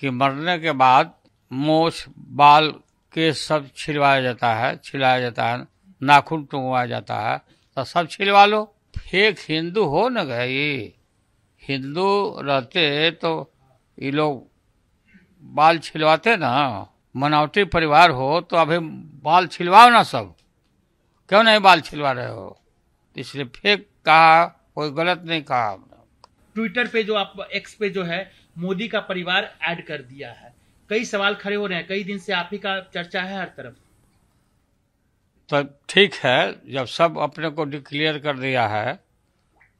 कि मरने के बाद मोछ बाल के सब छिलवाया जाता है छिलाया जाता है नाखून टूंगवाया जाता है तो सब छिलवा लो फेक हिंदू हो न गई हिंदू रहते तो ये लोग बाल छिलवाते ना मनावटी परिवार हो तो अभी बाल छिलवाओ ना सब क्यों नहीं बाल छिलवा रहे हो इसलिए फेक कहा कोई गलत नहीं कहा ट्विटर पे जो आप एक्स पे जो है मोदी का परिवार ऐड कर दिया है कई सवाल खड़े हो रहे हैं कई दिन से आप ही का चर्चा है हर तरफ तो ठीक है जब सब अपने को डिक्लेयर कर दिया है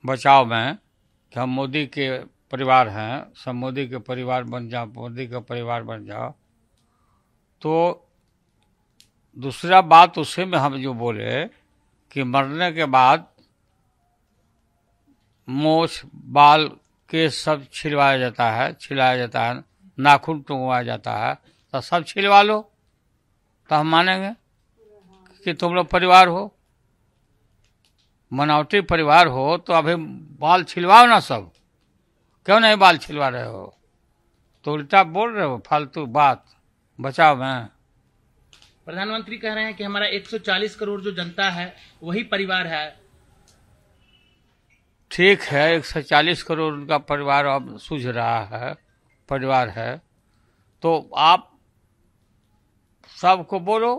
बचाव में कि हम मोदी के परिवार हैं सब मोदी के परिवार बन जाओ मोदी का परिवार बन जाओ तो दूसरा बात उसी में हम जो बोले कि मरने के बाद मोछ बाल केस सब छिलवाया जाता है छिलाया जाता है नाखून टुंगवाया जाता है तो सब छिलवा लो तो हम मानेंगे कि तुम लोग परिवार हो मनावटी परिवार हो तो अभी बाल छिलवाओ ना सब क्यों नहीं बाल छिलवा रहे हो तो उल्टा बोल रहे हो फालतू बात बचाओ मैं प्रधानमंत्री कह रहे हैं कि हमारा 140 करोड़ जो जनता है वही परिवार है ठीक है एक सौ चालीस करोड़ उनका परिवार अब सूझ रहा है परिवार है तो आप सबको बोलो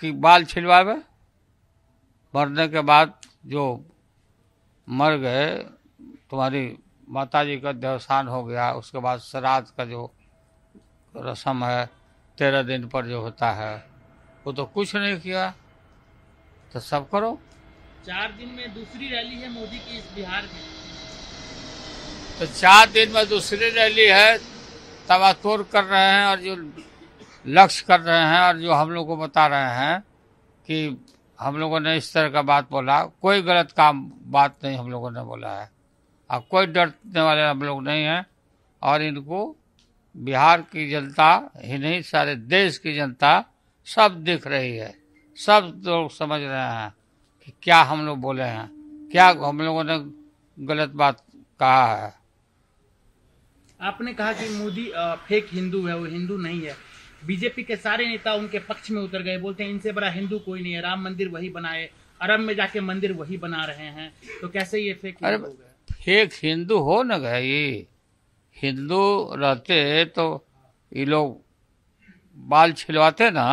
कि बाल छिलवावे मरने के बाद जो मर गए तुम्हारी माता जी का देवसान हो गया उसके बाद श्राद्ध का जो रस्म है तेरह दिन पर जो होता है वो तो कुछ नहीं किया तो सब करो चार दिन में दूसरी रैली है मोदी की इस बिहार में तो चार दिन में दूसरी रैली है तबातोर कर रहे हैं और जो लक्ष्य कर रहे हैं और जो हम लोग को बता रहे हैं कि हम लोगों ने इस तरह का बात बोला कोई गलत काम बात नहीं हम लोगों ने बोला है अब कोई डरने वाले हम लोग नहीं हैं और इनको बिहार की जनता ही नहीं सारे देश की जनता सब दिख रही है सब लोग समझ रहे हैं कि क्या हम लोग बोले हैं क्या हम लोगों ने गलत बात कहा है आपने कहा कि मोदी फेक हिंदू है वो हिंदू नहीं है बीजेपी के सारे नेता उनके पक्ष में उतर गए बोलते हैं इनसे बड़ा हिंदू कोई नहीं है राम मंदिर वही बनाए अरब में जाके मंदिर वही बना रहे हैं तो कैसे ये फेक अरे फेक हिंदू हो न गए हिंदू रहते तो ये लोग बाल छिलवाते ना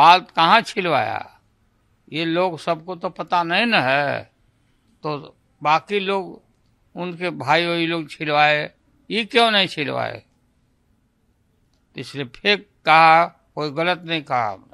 बाल कहाँ छिलवाया ये लोग सबको तो पता नहीं न है तो बाकी लोग उनके भाई वही लोग छिलवाए ये क्यों नहीं छिलवाए इसलिए फेक कहा कोई गलत नहीं कहा